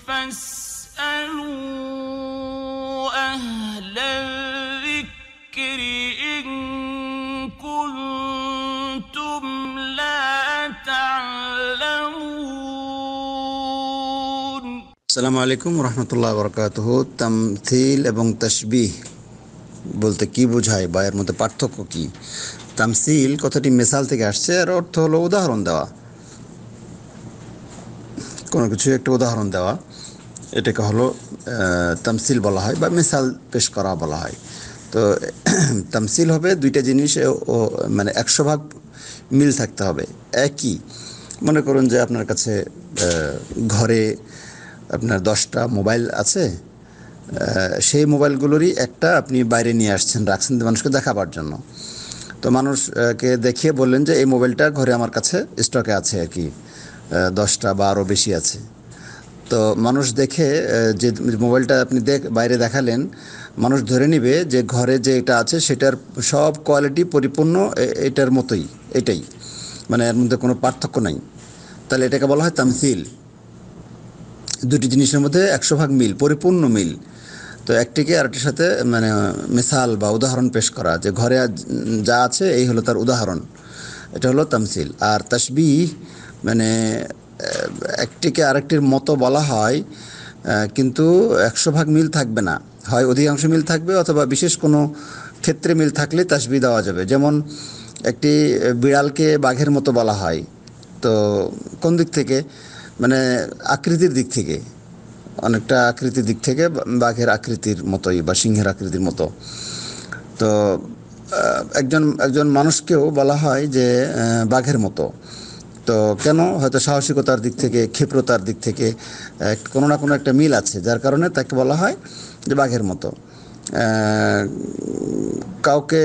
সালামু আলাইকুম রহমতুল্লাহ বরকাত তামথিল এবং তসবি বলতে কি বোঝায় বা এর মধ্যে পার্থক্য কী তামসিল কথাটি মেসাল থেকে আসছে এর অর্থ হলো উদাহরণ দেওয়া কোনো কিছু একটা উদাহরণ দেওয়া এটাকে হলো তামসিল বলা হয় বা মিসাল পেশ করা বলা হয় তো তামসিল হবে দুইটা জিনিস ও মানে একশো ভাগ মিল থাকতে হবে একই মনে করুন যে আপনার কাছে ঘরে আপনার দশটা মোবাইল আছে সেই মোবাইলগুলোরই একটা আপনি বাইরে নিয়ে আসছেন রাখছেন মানুষকে দেখাবার জন্য তো মানুষকে দেখিয়ে বললেন যে এই মোবাইলটা ঘরে আমার কাছে স্টকে আছে আর কি দশটা বা আরও বেশি আছে তো মানুষ দেখে যে মোবাইলটা আপনি দেখ বাইরে দেখালেন মানুষ ধরে নিবে যে ঘরে যে এটা আছে সেটার সব কোয়ালিটি পরিপূর্ণ এটার মতোই এটাই মানে এর মধ্যে কোনো পার্থক্য নাই তাহলে এটাকে বলা হয় তামসিল দুটি জিনিসের মধ্যে একশো ভাগ মিল পরিপূর্ণ মিল তো একটিকে আরেকটির সাথে মানে মিসাল বা উদাহরণ পেশ করা যে ঘরে যা আছে এই হলো তার উদাহরণ এটা হলো তামসিল আর তাসবিহ মানে একটিকে আরেকটির মতো বলা হয় কিন্তু একশো ভাগ মিল থাকবে না হয় অধিকাংশ মিল থাকবে অথবা বিশেষ কোনো ক্ষেত্রে মিল থাকলে তাসবি দেওয়া যাবে যেমন একটি বিড়ালকে বাঘের মতো বলা হয় তো কোন দিক থেকে মানে আকৃতির দিক থেকে অনেকটা আকৃতির দিক থেকে বাঘের আকৃতির মতোই বা সিংহের আকৃতির মতো তো একজন একজন মানুষকেও বলা হয় যে বাঘের মতো তো কেন হয়তো সাহসিকতার দিক থেকে ক্ষিপ্রতার দিক থেকে কোনো না কোনো একটা মিল আছে যার কারণে তাকে বলা হয় যে বাঘের মতো কাউকে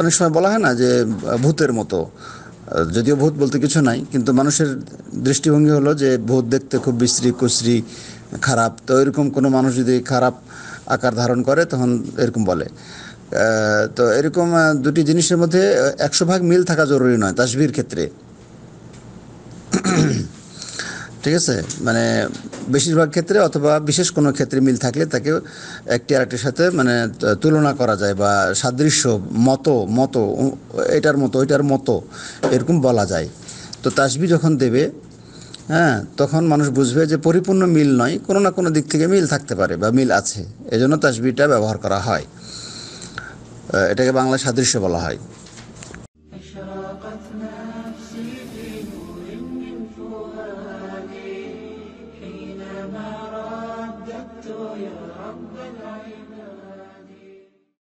অনেক সময় বলা হয় না যে ভূতের মতো যদিও ভূত বলতে কিছু নাই কিন্তু মানুষের দৃষ্টিভঙ্গি হলো যে ভূত দেখতে খুব বিশ্রী কুশ্রী খারাপ তো এরকম কোনো মানুষ যদি খারাপ আকার ধারণ করে তখন এরকম বলে তো এরকম দুটি জিনিসের মধ্যে একশো ভাগ মিল থাকা জরুরি নয় তাসবির ক্ষেত্রে ঠিক আছে মানে বেশিরভাগ ক্ষেত্রে অথবা বিশেষ কোনো ক্ষেত্রে মিল থাকলে তাকে একটি আরেকটির সাথে মানে তুলনা করা যায় বা সাদৃশ্য মতো মতো এটার মতো ওইটার মতো এরকম বলা যায় তো তাসবি যখন দেবে হ্যাঁ তখন মানুষ বুঝবে যে পরিপূর্ণ মিল নয় কোনো না কোনো দিক থেকে মিল থাকতে পারে বা মিল আছে এজন্য তাসবিটা ব্যবহার করা হয় এটাকে বাংলায় সাদৃশ্য বলা হয় أشرقت نفسي بنور من فؤادي حينما رددت يا رب العالمين